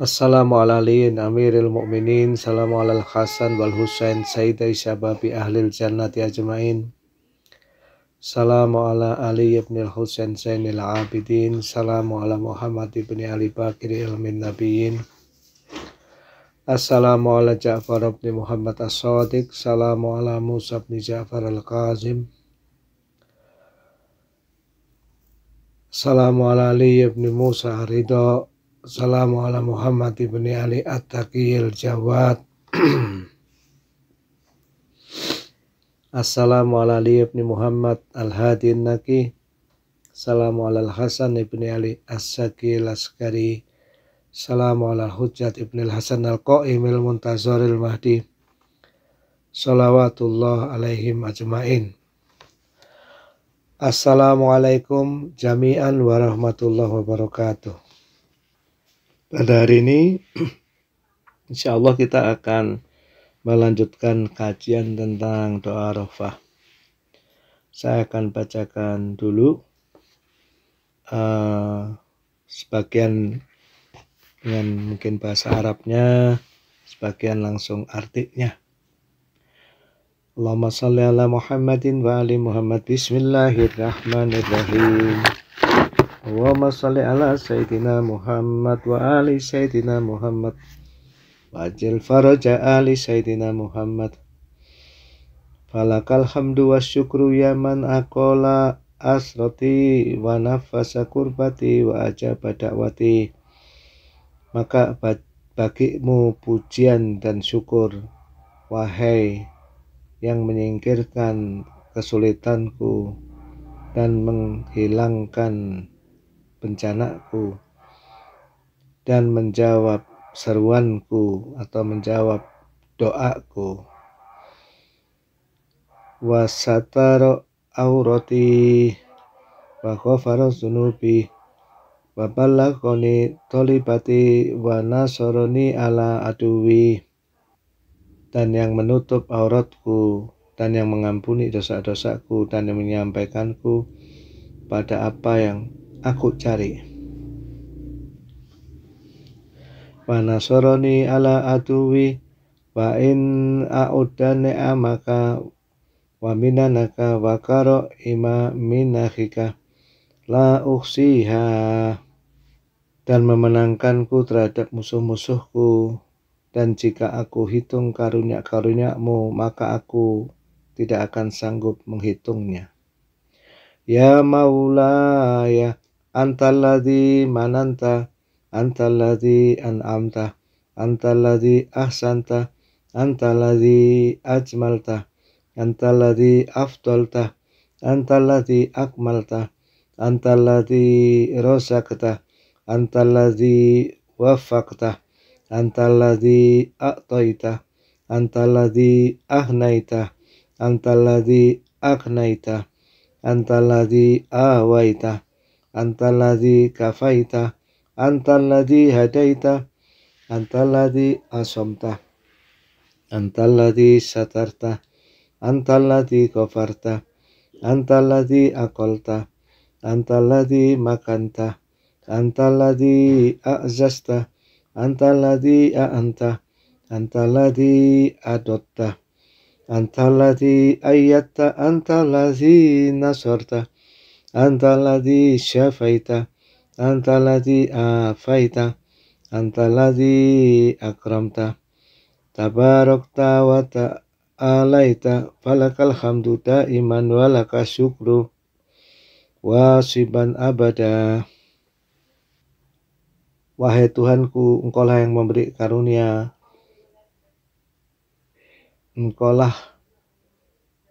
Assalamualaikum, amiril mu'minin Assalamualaikum hasan wal Husain Sayyidai syababi ahlil jannati ajma'in Assalamualaikum Ali ibn al-Husain Zainil abidin Assalamualaikum Muhammad ibn Ali Bakir ilmin Nabiin Assalamu Ja'far ibn Muhammad as-Sadiq Assalamualaikum Musa ibn Ja'far al-Qazim Salamu ala Ali ibn Musa Ridho. Salamu ala Muhammad ibn Ali At-Taqiyil Jawad. Assalamu ala Ali ibn Muhammad Al-Hadi Naki. Salamu ala Al-Hasan ibn Ali as sakil Laskari. Salamu ala Hujjat ibn Al-Hasan al Al-Muntazor al Mahdi. Salawatullah alaihim ajma'in. Assalamualaikum jami'an warahmatullahi wabarakatuh. Pada hari ini, insya Allah kita akan melanjutkan kajian tentang doa rofah. Saya akan bacakan dulu uh, sebagian dengan mungkin bahasa Arabnya, sebagian langsung artinya. Allahumma salli ala Muhammadin wa ali Muhammad Bismillahirrahmanirrahim Allahumma salli ala Sayyidina Muhammad wa ali Sayyidina Muhammad Wajil faraja ali Sayyidina Muhammad Falakal hamdu wa syukru ya man akola asrati wa nafasa kurbati wa ajaba dakwati Maka bagimu pujian dan syukur Wahai yang menyingkirkan kesulitanku dan menghilangkan bencanaku dan menjawab seruanku atau menjawab doaku wasataro aurati wa ghafara sunubi wa balakoni tolibati wa nasarani ala aduwi dan yang menutup auratku dan yang mengampuni dosa-dosaku dan yang menyampaikanku pada apa yang aku cari. Wanasoroni ala atuwi, wa in a'udane amaka wa minanaka wa karo ima minahika la uksiha dan memenangkanku terhadap musuh-musuhku dan jika aku hitung karunia-karuniamu, maka aku tidak akan sanggup menghitungnya. Ya maulaya, antaladhi mananta, antaladhi an'amta, antaladhi ahsanta, antaladhi ajmalta, antaladhi afdolta, antaladhi akmalta, antaladhi rosakta antaladhi wafakta, Antaladi aktoita, Antaladi ahnaita Antaladi aknaita, Antaladi awaita Antaladi kafaita Antaladi hadaita Antaladi asomta, Antaladi satarta Antaladi kofarta, Antaladi akolta, Antaladi makanta Antaladi a'zasta antaladi a'anta antaladi adotta antaladi ayatta antaladi nasorta antaladi syafaita antaladi afaita antaladi akramta tabarakta wa ta'alaita falakal hamdu da'iman walaka syukru wasiban abada Wahai Tuhanku, Engkaulah yang memberi karunia. Engkaulah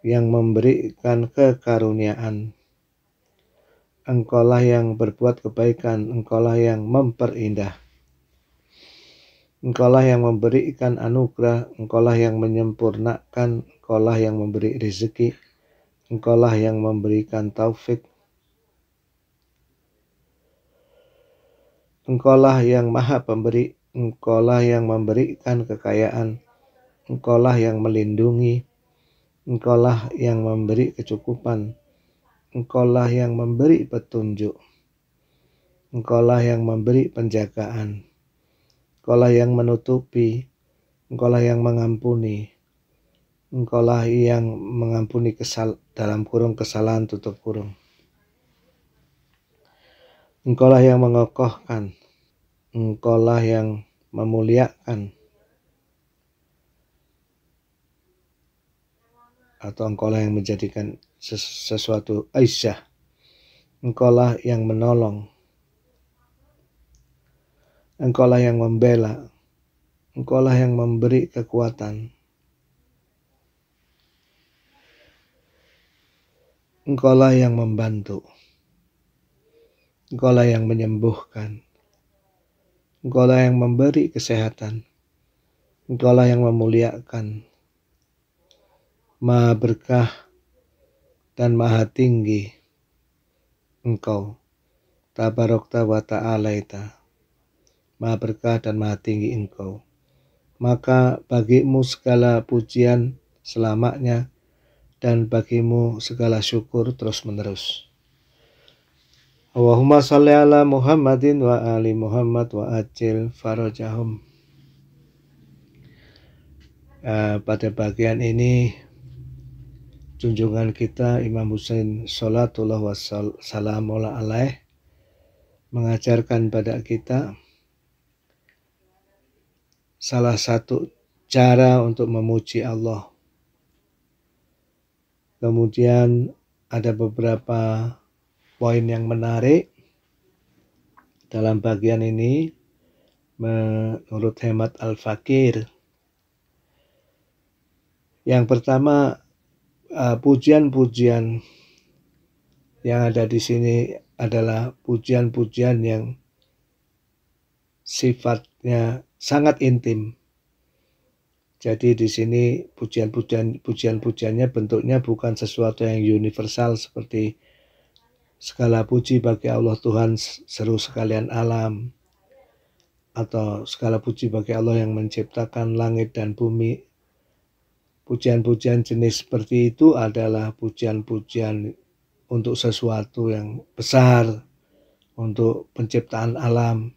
yang memberikan kekaruniaan. Engkaulah yang berbuat kebaikan, Engkaulah yang memperindah. Engkaulah yang memberikan anugerah, Engkaulah yang menyempurnakan, Engkaulah yang memberi rezeki, Engkaulah yang memberikan taufik, Engkaulah yang maha pemberi, engkaulah yang memberikan kekayaan, engkaulah yang melindungi, engkaulah yang memberi kecukupan, engkaulah yang memberi petunjuk, engkaulah yang memberi penjagaan, engkaulah yang menutupi, engkaulah yang mengampuni, engkaulah yang mengampuni kesal dalam kurung kesalahan tutup kurung. Engkaulah yang mengokohkan, Engkaulah yang memuliakan atau engkaulah yang menjadikan sesuatu Aisyah engkaulah yang menolong engkaulah yang membela engkaulah yang memberi kekuatan engkaulah yang membantu engkaulah yang menyembuhkan Engkaulah yang memberi kesehatan. Engkaulah yang memuliakan. Maha berkah dan maha tinggi. Engkau, Tabarokta wa ta'alaita. Maha berkah dan maha tinggi engkau. Maka bagimu segala pujian selamanya dan bagimu segala syukur terus menerus. Allahumma salli ala Muhammadin wa ali Muhammad wa ajil farojahum. Uh, eh, pada bagian ini junjungan kita Imam Husain Salatullah wassalamu'ala alaih mengajarkan pada kita salah satu cara untuk memuji Allah. Kemudian ada beberapa poin yang menarik dalam bagian ini menurut hemat Al-Fakir. Yang pertama, eh, pujian-pujian yang ada di sini adalah pujian-pujian yang sifatnya sangat intim. Jadi di sini pujian-pujian pujian-pujiannya bentuknya bukan sesuatu yang universal seperti Segala puji bagi Allah Tuhan seru sekalian alam. Atau segala puji bagi Allah yang menciptakan langit dan bumi. Pujian-pujian jenis seperti itu adalah pujian-pujian untuk sesuatu yang besar, untuk penciptaan alam,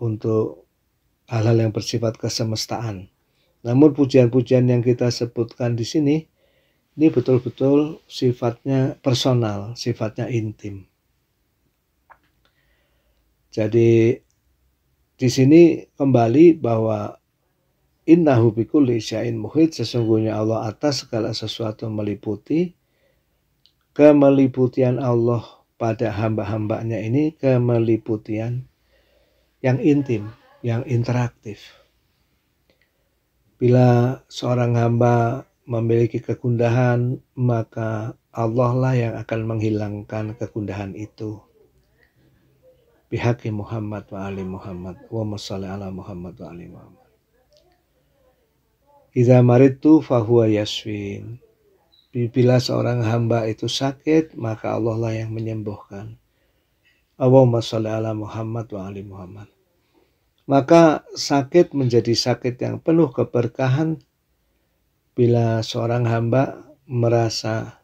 untuk hal-hal yang bersifat kesemestaan. Namun pujian-pujian yang kita sebutkan di sini ini betul-betul sifatnya personal, sifatnya intim. Jadi di sini kembali bahwa inna bikulli syai'in muhit sesungguhnya Allah atas segala sesuatu meliputi kemeliputian Allah pada hamba-hambanya ini kemeliputian yang intim, yang interaktif. Bila seorang hamba memiliki kegundahan, maka Allah lah yang akan menghilangkan kegundahan itu. Bihaki Muhammad wa ali Muhammad wa masalli ala Muhammad wa ali Muhammad. Iza maritu fahuwa yaswin. Bila seorang hamba itu sakit, maka Allah lah yang menyembuhkan. Allahumma salli ala Muhammad wa ali Muhammad. Maka sakit menjadi sakit yang penuh keberkahan Bila seorang hamba merasa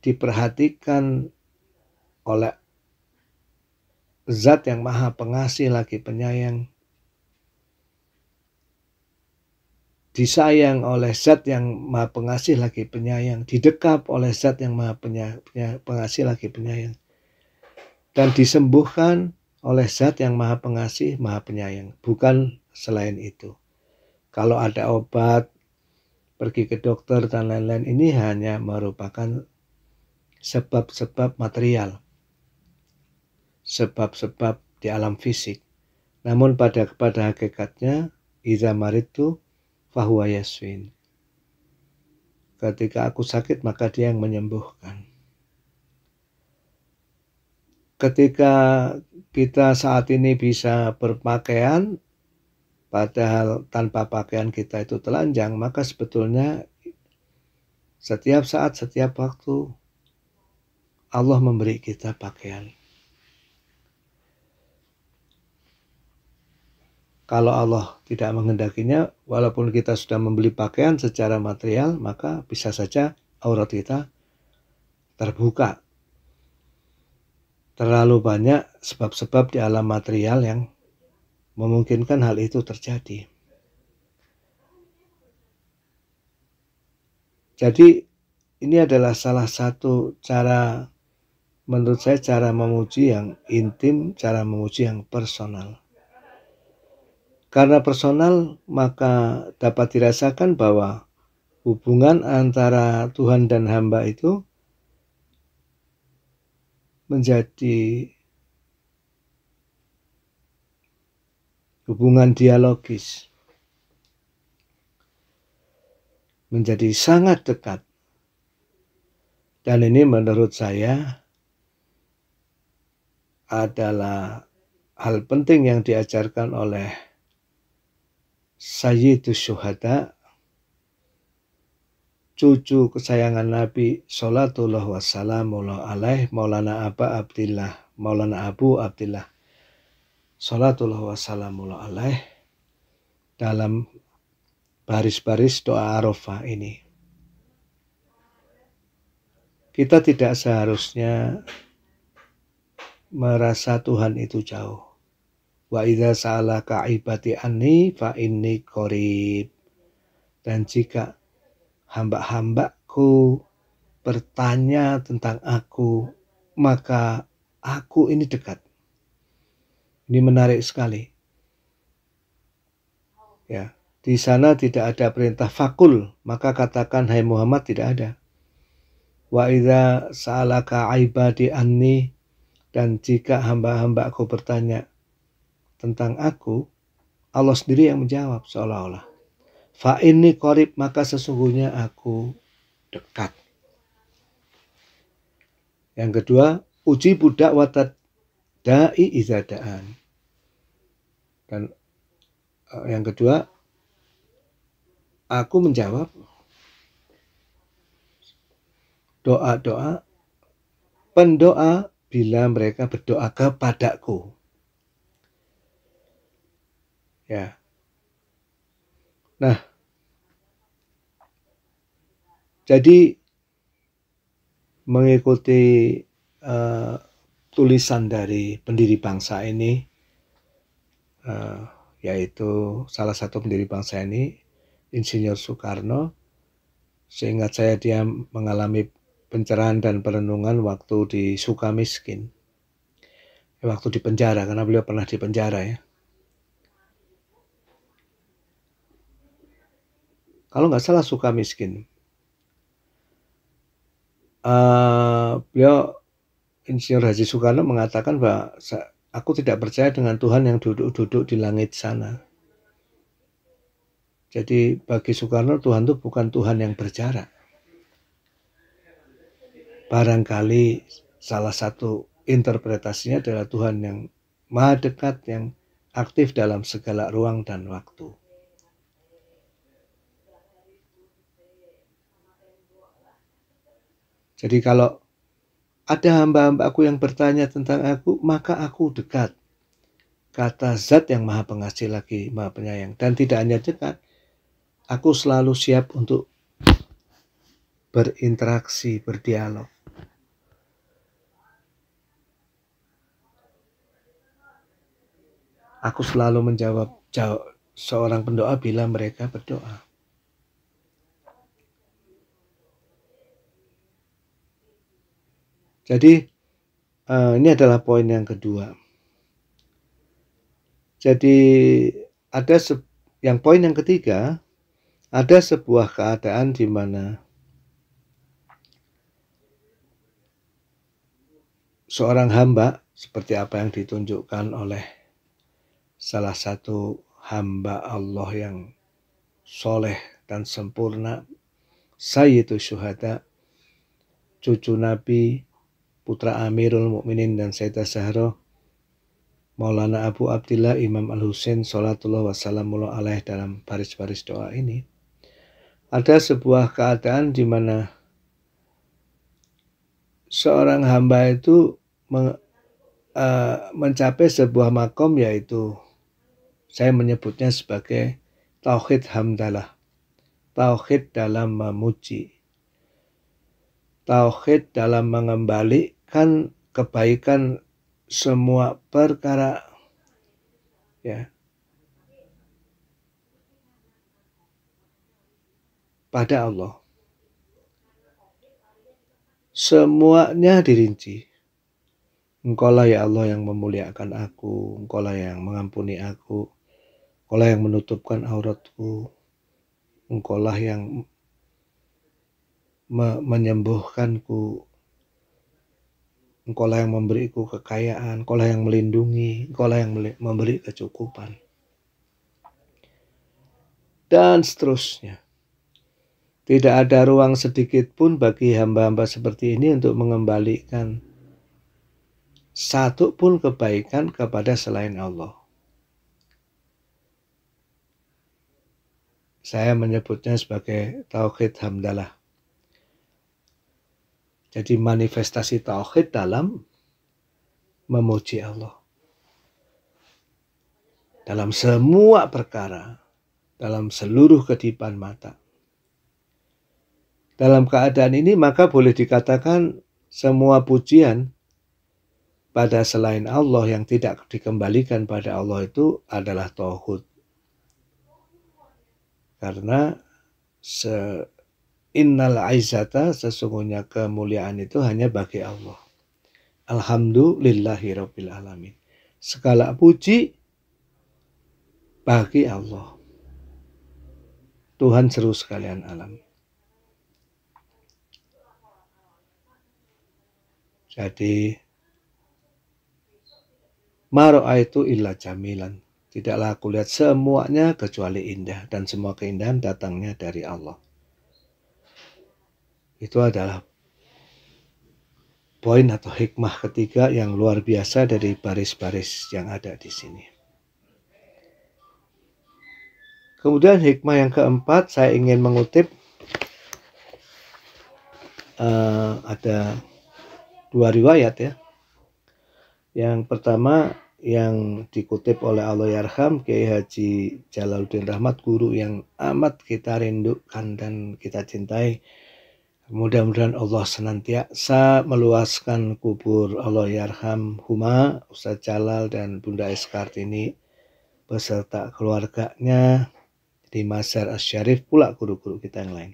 diperhatikan oleh zat yang maha pengasih lagi penyayang, disayang oleh zat yang maha pengasih lagi penyayang, didekap oleh zat yang maha pengasih lagi penyayang, dan disembuhkan oleh zat yang maha pengasih, maha penyayang, bukan selain itu. Kalau ada obat pergi ke dokter dan lain-lain ini hanya merupakan sebab-sebab material, sebab-sebab di alam fisik. Namun pada pada hakikatnya iza maritu fahuwa yaswin. Ketika aku sakit maka dia yang menyembuhkan. Ketika kita saat ini bisa berpakaian Padahal tanpa pakaian kita itu telanjang, maka sebetulnya setiap saat, setiap waktu Allah memberi kita pakaian. Kalau Allah tidak menghendakinya, walaupun kita sudah membeli pakaian secara material, maka bisa saja aurat kita terbuka. Terlalu banyak sebab-sebab di alam material yang memungkinkan hal itu terjadi. Jadi ini adalah salah satu cara menurut saya cara memuji yang intim, cara memuji yang personal. Karena personal maka dapat dirasakan bahwa hubungan antara Tuhan dan hamba itu menjadi hubungan dialogis menjadi sangat dekat. Dan ini menurut saya adalah hal penting yang diajarkan oleh Sayyidus Syuhada, cucu kesayangan Nabi Salatullah Wassalamualaihi Maulana Abu Abdillah, Maulana Abu Abdillah Salatullah wassalamullah alaih dalam baris-baris doa Arafah ini. Kita tidak seharusnya merasa Tuhan itu jauh. Wa idza sa'alaka ibadi anni fa inni qarib. Dan jika hamba-hambaku bertanya tentang aku, maka aku ini dekat. Ini menarik sekali. Ya, di sana tidak ada perintah fakul, maka katakan hai Muhammad tidak ada. Wa idza sa'alaka ibadi anni dan jika hamba-hambaku hamba bertanya tentang aku, Allah sendiri yang menjawab seolah-olah. Fa ini korib maka sesungguhnya aku dekat. Yang kedua, uji budak watat da'i izadaan. Dan eh, yang kedua aku menjawab doa-doa pendoa bila mereka berdoa kepadaku. Ya. Nah, jadi mengikuti uh, tulisan dari pendiri bangsa ini, uh, yaitu salah satu pendiri bangsa ini, Insinyur Soekarno. Seingat saya dia mengalami pencerahan dan perenungan waktu di Sukamiskin. Eh, waktu di penjara, karena beliau pernah di penjara ya. Kalau nggak salah Sukamiskin. Uh, eh, beliau Insinyur Haji Soekarno mengatakan bahwa aku tidak percaya dengan Tuhan yang duduk-duduk di langit sana. Jadi bagi Soekarno Tuhan itu bukan Tuhan yang berjarak. Barangkali salah satu interpretasinya adalah Tuhan yang maha dekat, yang aktif dalam segala ruang dan waktu. Jadi kalau ada hamba-hambaku yang bertanya tentang aku, maka aku dekat. Kata zat yang maha pengasih lagi, maha penyayang. Dan tidak hanya dekat, aku selalu siap untuk berinteraksi, berdialog. Aku selalu menjawab jawab, seorang pendoa bila mereka berdoa. Jadi uh, ini adalah poin yang kedua. Jadi ada yang poin yang ketiga ada sebuah keadaan di mana seorang hamba seperti apa yang ditunjukkan oleh salah satu hamba Allah yang soleh dan sempurna Sayyidu Syuhada cucu Nabi putra Amirul Mukminin dan Sayyidah Zahra, Maulana Abu Abdillah Imam Al-Husain Salatullah Wassalamullah alaih dalam baris-baris doa ini, ada sebuah keadaan di mana seorang hamba itu meng, uh, mencapai sebuah makom yaitu saya menyebutnya sebagai tauhid hamdalah. Tauhid dalam memuji. Tauhid dalam mengembalik kan kebaikan semua perkara ya pada Allah semuanya dirinci Engkaulah ya Allah yang memuliakan aku, Engkaulah yang mengampuni aku, Engkaulah yang menutupkan auratku, Engkaulah yang me menyembuhkanku, Engkaulah yang memberiku kekayaan, Engkaulah yang melindungi, Engkaulah yang memberi kecukupan. Dan seterusnya. Tidak ada ruang sedikit pun bagi hamba-hamba seperti ini untuk mengembalikan satu pun kebaikan kepada selain Allah. Saya menyebutnya sebagai tauhid hamdalah. Jadi manifestasi tauhid dalam memuji Allah. Dalam semua perkara, dalam seluruh kedipan mata. Dalam keadaan ini maka boleh dikatakan semua pujian pada selain Allah yang tidak dikembalikan pada Allah itu adalah tauhid. Karena se Innal aizata sesungguhnya kemuliaan itu hanya bagi Allah. Alhamdulillahi Rabbil Alamin. Segala puji bagi Allah. Tuhan seru sekalian alam. Jadi Maro'a itu illa jamilan. Tidaklah aku lihat semuanya kecuali indah dan semua keindahan datangnya dari Allah. Itu adalah poin atau hikmah ketiga yang luar biasa dari baris-baris yang ada di sini. Kemudian hikmah yang keempat saya ingin mengutip uh, ada dua riwayat ya. Yang pertama yang dikutip oleh Allah Yarham Kiai Haji Jalaluddin Rahmat guru yang amat kita rindukan dan kita cintai Mudah-mudahan Allah senantiasa meluaskan kubur Allah Yarham Huma, Ustaz Jalal dan Bunda Eskart ini beserta keluarganya di Masyar Syarif pula guru-guru kita yang lain.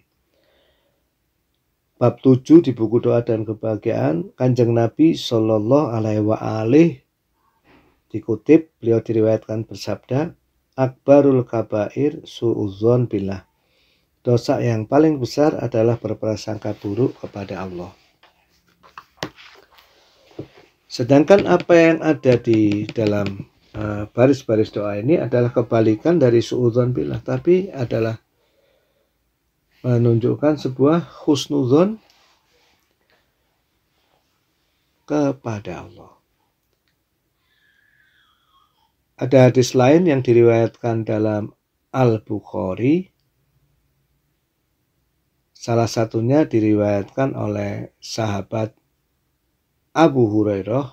Bab 7 di buku doa dan kebahagiaan Kanjeng Nabi Shallallahu Alaihi wa alih, dikutip beliau diriwayatkan bersabda Akbarul kabair su'udzon billah Dosa yang paling besar adalah berprasangka buruk kepada Allah. Sedangkan apa yang ada di dalam eh, baris-baris uh, doa ini adalah kebalikan dari suudzon billah, tapi adalah menunjukkan sebuah husnudzon kepada Allah. Ada hadis lain yang diriwayatkan dalam Al-Bukhari Salah satunya diriwayatkan oleh sahabat Abu Hurairah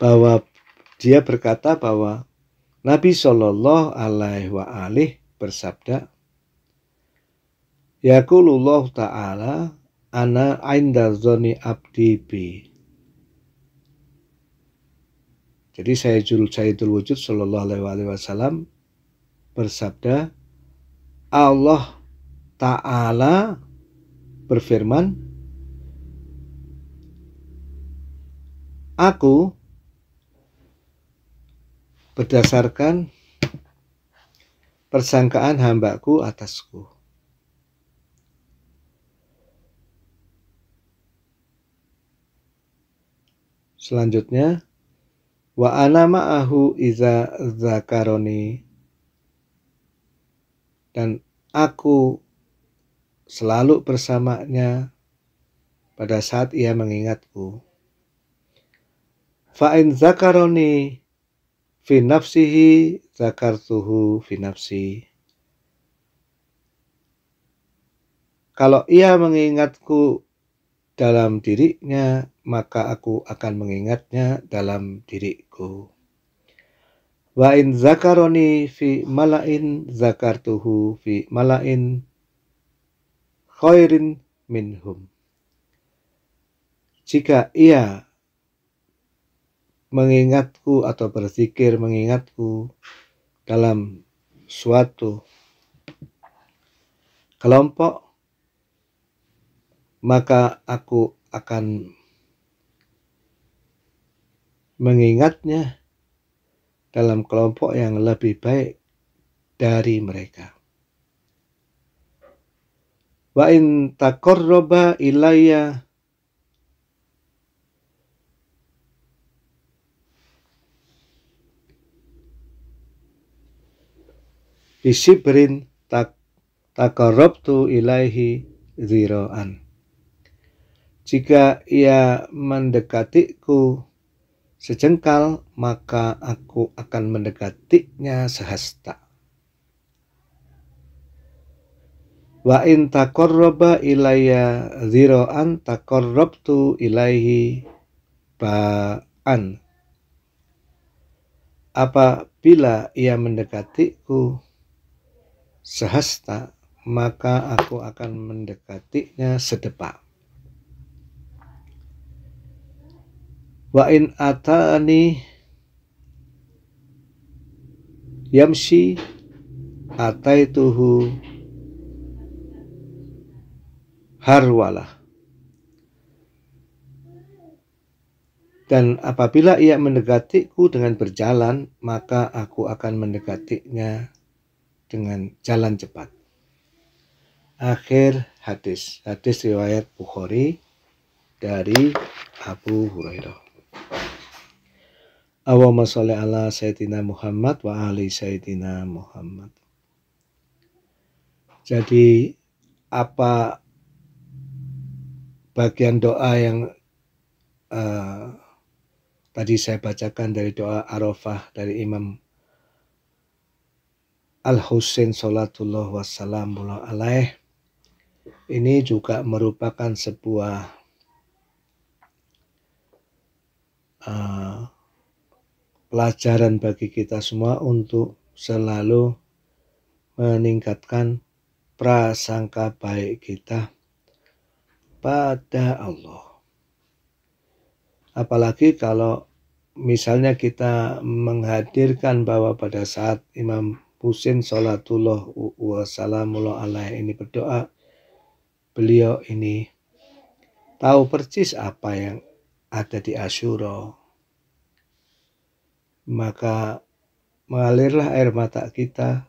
bahwa dia berkata bahwa Nabi Shallallahu Alaihi wa alih bersabda, Yakulullah Ta'ala ana inda zoni abdi bi. Jadi saya Sayyidul Wujud Shallallahu Alaihi Wasallam bersabda, Allah Ta'ala berfirman, Aku berdasarkan persangkaan hambaku atasku. Selanjutnya, wa ana ma'ahu iza zakaroni dan aku selalu bersamanya pada saat ia mengingatku fa'in zakaroni fi nafsihi zakartuhu fi nafsi kalau ia mengingatku dalam dirinya, maka aku akan mengingatnya dalam diriku. Wa in zakaroni fi malain zakartuhu fi malain khairin minhum. Jika ia mengingatku atau berzikir mengingatku dalam suatu kelompok maka aku akan mengingatnya dalam kelompok yang lebih baik dari mereka. Wa in takorroba ilayya bisibrin tak takorobtu ilaihi ziroan. Jika ia mendekatiku sejengkal, maka aku akan mendekatinya sehasta. Wa in taqarraba ilayya dhira'an taqarrabtu ilaihi ba'an. Apabila ia mendekatiku sehasta, maka aku akan mendekatinya sedepak. wa in atani yamshi ataituhu harwala dan apabila ia mendekatiku dengan berjalan maka aku akan mendekatinya dengan jalan cepat akhir hadis hadis riwayat Bukhari dari Abu Hurairah Allahumma sholli ala Sayyidina Muhammad wa ali Sayyidina Muhammad. Jadi apa bagian doa yang uh, tadi saya bacakan dari doa Arafah dari Imam Al Husain Salatullah Wassalamu'alaihi alaih ini juga merupakan sebuah uh, pelajaran bagi kita semua untuk selalu meningkatkan prasangka baik kita pada Allah. Apalagi kalau misalnya kita menghadirkan bahwa pada saat Imam Husin sholatullah wassalamullah alaih ini berdoa, beliau ini tahu persis apa yang ada di asyuro maka mengalirlah air mata kita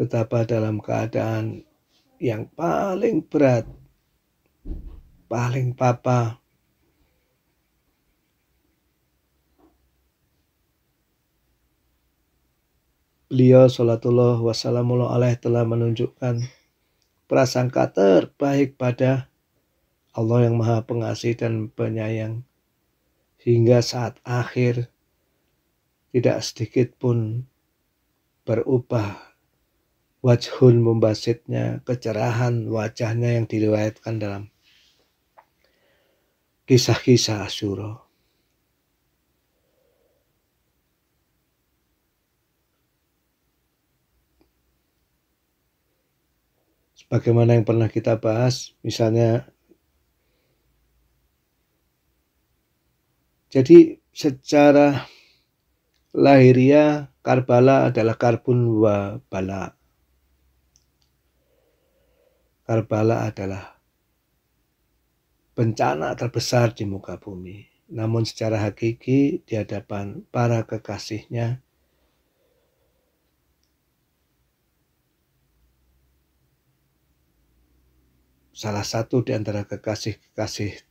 betapa dalam keadaan yang paling berat, paling papa, beliau salatullah wassalamu alaih telah menunjukkan prasangka terbaik pada Allah yang Maha Pengasih dan Penyayang, hingga saat akhir tidak sedikit pun berubah wajhun membasitnya, kecerahan wajahnya yang diriwayatkan dalam kisah-kisah asyuro, Sebagaimana yang pernah kita bahas, misalnya Jadi secara lahiriah Karbala adalah karbun wa bala. Karbala adalah bencana terbesar di muka bumi. Namun secara hakiki di hadapan para kekasihnya salah satu di antara kekasih-kekasih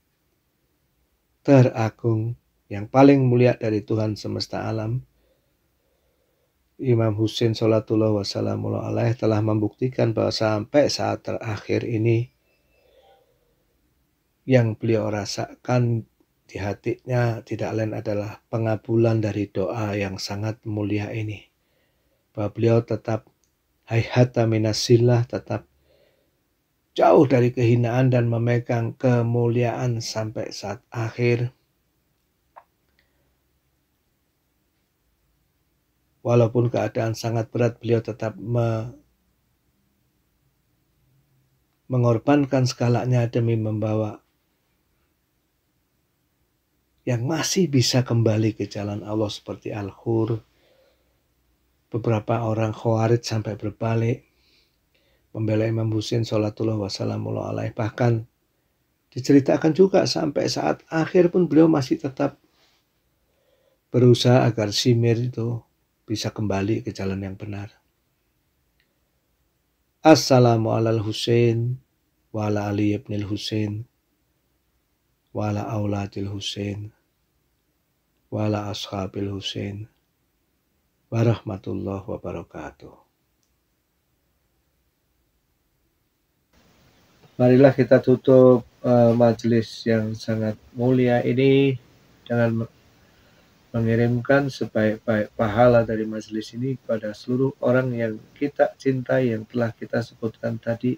teragung yang paling mulia dari Tuhan semesta alam. Imam Husin Salatullah wassalamu alaih telah membuktikan bahwa sampai saat terakhir ini yang beliau rasakan di hatinya tidak lain adalah pengabulan dari doa yang sangat mulia ini. Bahwa beliau tetap hayhata minasillah, tetap jauh dari kehinaan dan memegang kemuliaan sampai saat akhir. Walaupun keadaan sangat berat, beliau tetap me mengorbankan segalanya demi membawa yang masih bisa kembali ke jalan Allah seperti Al-Hur. Beberapa orang khawarij sampai berbalik membela Imam Husin sholatullah wassalamullah alaih. Bahkan diceritakan juga sampai saat akhir pun beliau masih tetap berusaha agar Simir itu bisa kembali ke jalan yang benar. Assalamu alal Husain wa ala Ali ibn Husain wa ala auladil Husain wa ala ashabil Husain wa rahmatullah wa Marilah kita tutup uh, eh, majelis yang sangat mulia ini dengan mengirimkan sebaik-baik pahala dari majelis ini kepada seluruh orang yang kita cintai yang telah kita sebutkan tadi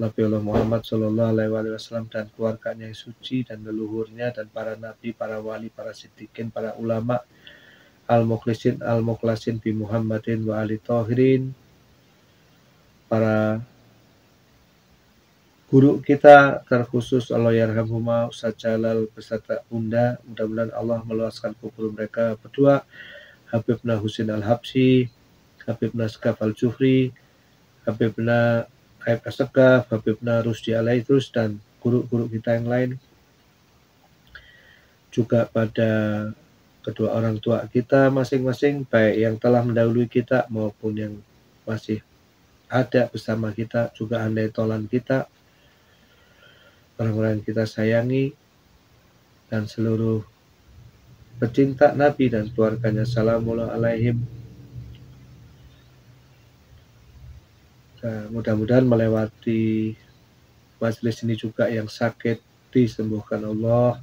lebih Allah Muhammad Shallallahu Alaihi Wasallam dan keluarganya yang suci dan leluhurnya dan para nabi, para wali, para siddiqin, para ulama, al mukhlisin al mukhlasin bi Muhammadin wa ali tohirin, para guru kita terkhusus Allah yarhamhuma Ustaz Jalal beserta Bunda mudah-mudahan Allah meluaskan kubur mereka berdua Habibna Husin Al-Habsi Habibna Sekaf Al-Jufri Habibna Aib Habib Habibna Rusdi Alaitrus dan guru-guru kita yang lain juga pada kedua orang tua kita masing-masing baik yang telah mendahului kita maupun yang masih ada bersama kita juga andai tolan kita orang-orang yang kita sayangi, dan seluruh pecinta Nabi dan keluarganya Salamullah alaihim. Nah, mudah-mudahan melewati majelis ini juga yang sakit disembuhkan Allah,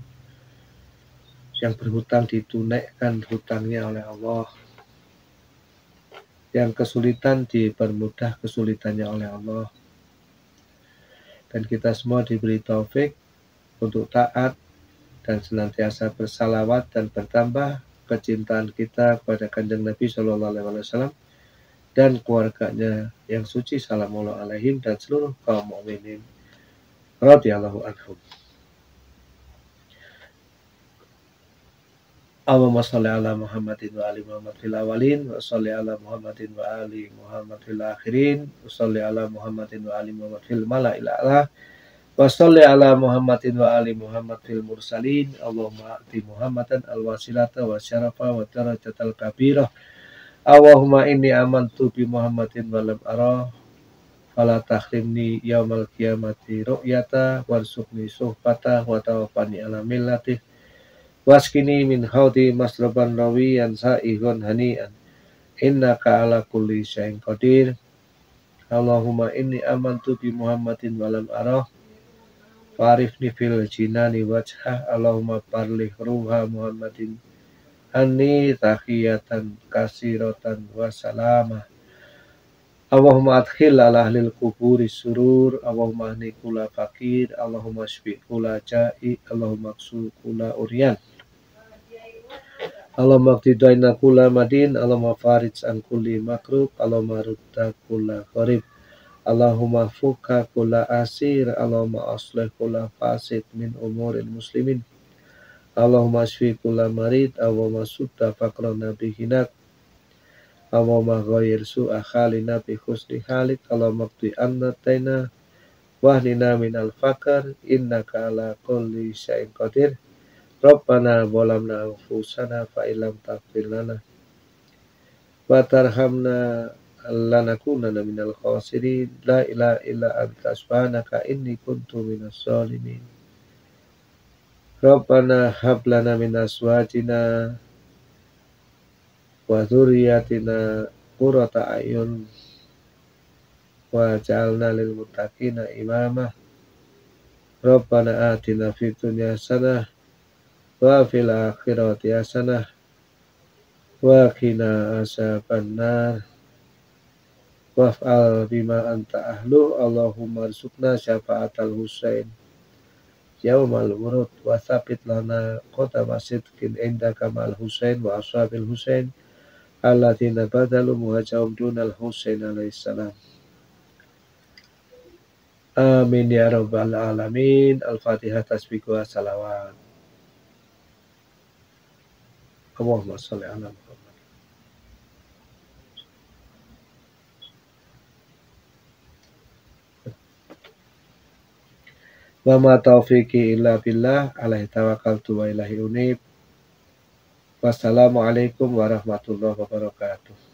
yang berhutang ditunaikan hutangnya oleh Allah, yang kesulitan dipermudah kesulitannya oleh Allah dan kita semua diberi taufik untuk taat dan senantiasa bersalawat dan bertambah kecintaan kita kepada kanjeng Nabi Shallallahu Alaihi Wasallam dan keluarganya yang suci salamullah alaihim dan seluruh kaum mukminin Radiyallahu anhum. Allahumma sholli ala Muhammadin wa ali Muhammad fil awalin wa sholli ala Muhammadin wa ali Muhammad fil akhirin wa sholli ala Muhammadin wa ali Muhammad fil mala'il a'la wa sholli ala Muhammadin wa ali Muhammad fil mursalin Allahumma ati Muhammadan al wasilata wa syarafa wa darajatal kabirah Allahumma inni amantu bi Muhammadin wa lam arah fala takhrimni yaumal qiyamati ru'yata warzuqni suhbata wa tawaffani ala millatih Waskini min haudi masraban rawiyan sa'ihun hani'an. Innaka ala kulli syai'in qadir. Allahumma inni amantu bi Muhammadin walam arah. Farifni fil jinani wajhah. Allahumma parli ruha Muhammadin. Anni tahiyatan kasiratan wa salama Allahumma adkhil ala ahlil kuburi surur Allahumma ni kula fakir Allahumma shfi kula ja'i Allahumma aksu kula uryan Allahumma qtidaina kula madin, Allahumma farij an kulli makrub, Allahumma rudda kula qarib. Allahumma fuka kula asir, Allahumma aslih kula fasid min umurin muslimin. Allahumma asfi kula marid, Allahumma sudda nabi hinat, Allahumma ghayir su'a khalina nabi khusni halik, Allahumma qti anna taina. Wahnina al fakar, innaka ala kulli syain qadir. Rabbana bolamna anfusana fa illam taghfir lana wa tarhamna lanakunanna minal khasirin la ilaha illa anta subhanaka inni kuntu minas zalimin Rabbana hab lana min azwajina wa dzurriyyatina qurrata a'yun wa ja'alna lil muttaqina imama Rabbana atina fid dunya hasanah wa fil akhirati hasanah wa qina azabannar waf'al bima anta ahlu Allahumma rizukna syafa'atal husain yaumal urut wa sabit lana kota kin inda kamal husain wa ashabil husain allatina badalu muhajahum dunal husain alaihissalam Amin ya rabbal alamin. Al-Fatihah tasbih wa salawat. اللهم صل على محمد Wa ma taufiqi illa billah alaihi tawakkaltu wa ilahi unib. Wassalamualaikum warahmatullahi wabarakatuh.